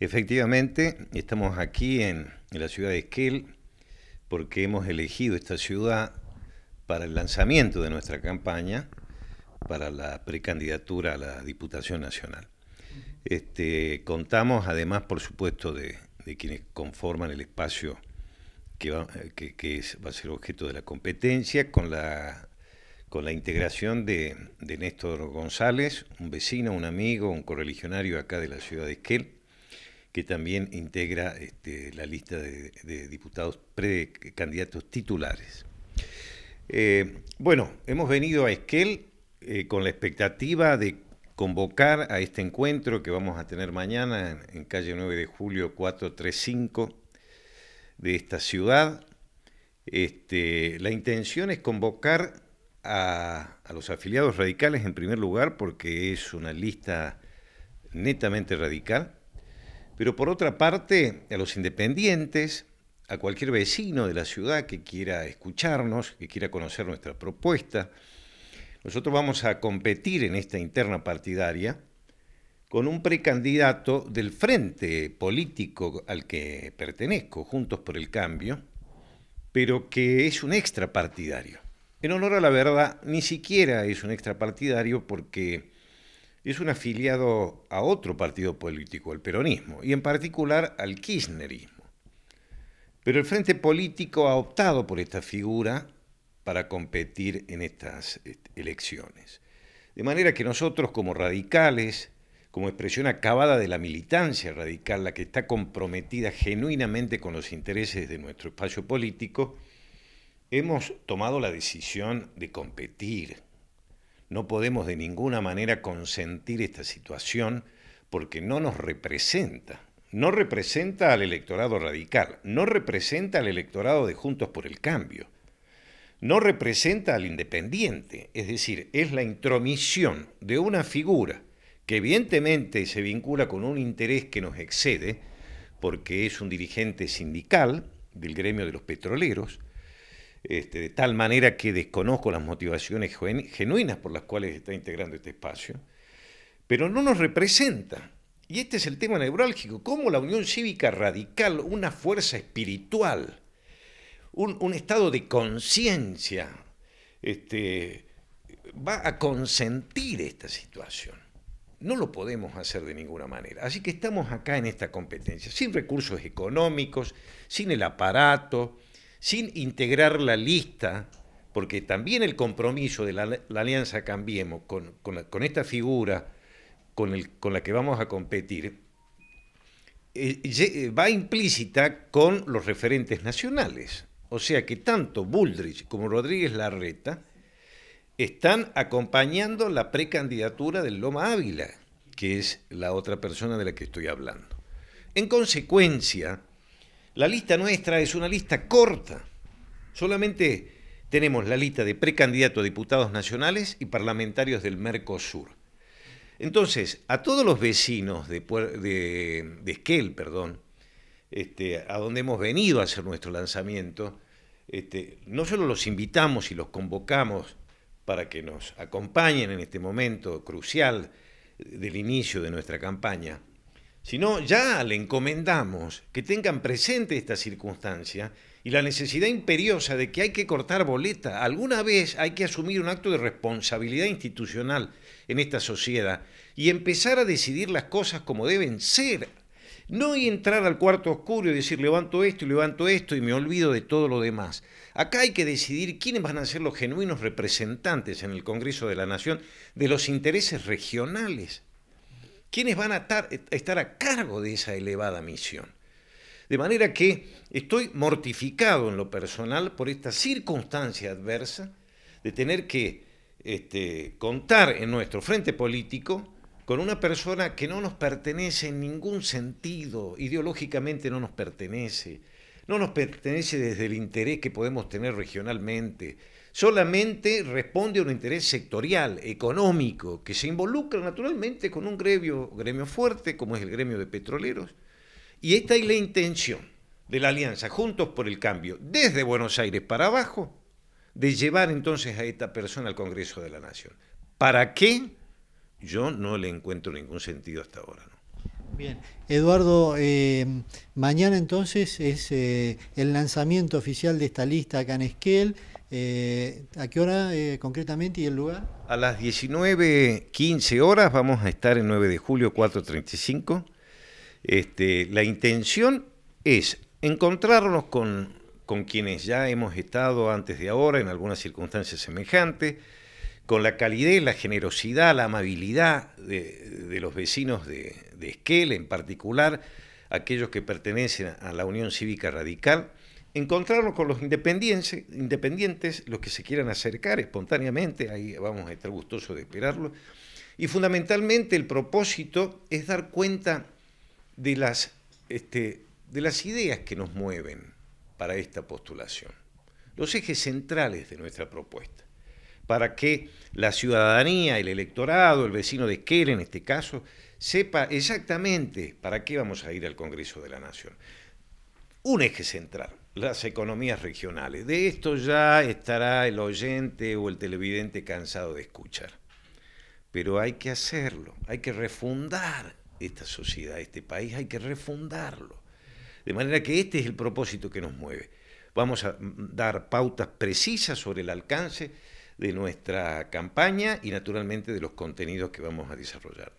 Efectivamente, estamos aquí en, la ciudad de Esquel porque hemos elegido esta ciudad para el lanzamiento de nuestra campaña para la precandidatura a la Diputación Nacional. Este, contamos además, por supuesto, de, quienes conforman el espacio que, va, a ser objeto de la competencia, con la, integración de, de Néstor González, un vecino, un amigo, un correligionario acá de la ciudad de Esquel, que también integra este, la lista de, diputados precandidatos titulares. Eh, bueno, hemos venido a Esquel eh, con la expectativa de convocar a este encuentro que vamos a tener mañana en, calle 9 de julio 435 de esta ciudad. Este, la intención es convocar a, los afiliados radicales en primer lugar porque es una lista netamente radical. Pero por otra parte, a los independientes, a cualquier vecino de la ciudad que quiera escucharnos, que quiera conocer nuestra propuesta, nosotros vamos a competir en esta interna partidaria con un precandidato del frente político al que pertenezco, Juntos por el Cambio, pero que es un extrapartidario. En honor a la verdad, ni siquiera es un extrapartidario porque es un afiliado a otro partido político, el peronismo, y en particular al kirchnerismo. Pero el Frente Político ha optado por esta figura para competir en estas elecciones. De manera que nosotros como radicales, como expresión acabada de la militancia radical, la que está comprometida genuinamente con los intereses de nuestro espacio político, hemos tomado la decisión de competir no podemos de ninguna manera consentir esta situación porque no nos representa. No representa al electorado radical, no representa al electorado de Juntos por el Cambio, no representa al independiente, es decir, es la intromisión de una figura que evidentemente se vincula con un interés que nos excede, porque es un dirigente sindical del gremio de los petroleros, este, de tal manera que desconozco las motivaciones genuinas por las cuales está integrando este espacio, pero no nos representa. Y este es el tema neurálgico, cómo la Unión Cívica Radical, una fuerza espiritual, un, estado de conciencia, este, va a consentir esta situación. No lo podemos hacer de ninguna manera. Así que estamos acá en esta competencia, sin recursos económicos, sin el aparato, sin integrar la lista, porque también el compromiso de la, Alianza Cambiemos con, esta figura con, la que vamos a competir, eh, eh, va implícita con los referentes nacionales. O sea que tanto Bullrich como Rodríguez Larreta están acompañando la precandidatura del Loma Ávila, que es la otra persona de la que estoy hablando. En consecuencia, la lista nuestra es una lista corta. Solamente tenemos la lista de precandidatos a diputados nacionales y parlamentarios del Mercosur. Entonces, a todos los vecinos de, Esquel, perdón, este, a donde hemos venido a hacer nuestro lanzamiento, este, no solo los invitamos y los convocamos para que nos acompañen en este momento crucial del inicio de nuestra campaña, sino ya le encomendamos que tengan presente esta circunstancia y la necesidad imperiosa de que hay que cortar boleta. Alguna vez hay que asumir un acto de responsabilidad institucional en esta sociedad y empezar a decidir las cosas como deben ser. No entrar al cuarto oscuro y decir levanto esto y levanto esto y me olvido de todo lo demás. Acá hay que decidir quiénes van a ser los genuinos representantes en el Congreso de la Nación de los intereses regionales. ¿Quiénes van a estar, a cargo de esa elevada misión. De manera que estoy mortificado en lo personal por esta circunstancia adversa de tener que este, contar en nuestro frente político con una persona que no nos pertenece en ningún sentido, ideológicamente no nos pertenece, no nos pertenece desde el interés que podemos tener regionalmente, solamente responde a un interés sectorial, económico, que se involucra naturalmente con un gremio, gremio fuerte como es el gremio de petroleros. Y esta es la intención de la alianza Juntos por el Cambio, desde Buenos Aires para abajo, de llevar entonces a esta persona al Congreso de la Nación. ¿Para qué? Yo no le encuentro ningún sentido hasta ahora. ¿no? Bien, Eduardo, eh, mañana entonces es eh, el lanzamiento oficial de esta lista acá en Esquel. Eh, ¿A qué hora concretamente y el lugar? A las 19.15 horas vamos a estar en 9 de julio 435. Este, la intención es encontrarnos con, quienes ya hemos estado antes de ahora en algunas circunstancias semejantes con la calidez, la generosidad, la amabilidad de, de los vecinos de, de Esquel en particular, aquellos que pertenecen a la Unión Cívica Radical, encontrarnos con los independientes, los que se quieran acercar espontáneamente, ahí vamos a estar gustosos de esperarlo, y fundamentalmente el propósito es dar cuenta de las, este, de las ideas que nos mueven para esta postulación, los ejes centrales de nuestra propuesta, para que la ciudadanía, el electorado, el vecino de Esquel en este caso, sepa exactamente para qué vamos a ir al Congreso de la Nación. Un eje central, las economías regionales. De esto ya estará el oyente o el televidente cansado de escuchar. Pero hay que hacerlo, hay que refundar esta sociedad, este país, hay que refundarlo. De manera que este es el propósito que nos mueve. Vamos a dar pautas precisas sobre el alcance de nuestra campaña y naturalmente de los contenidos que vamos a desarrollar.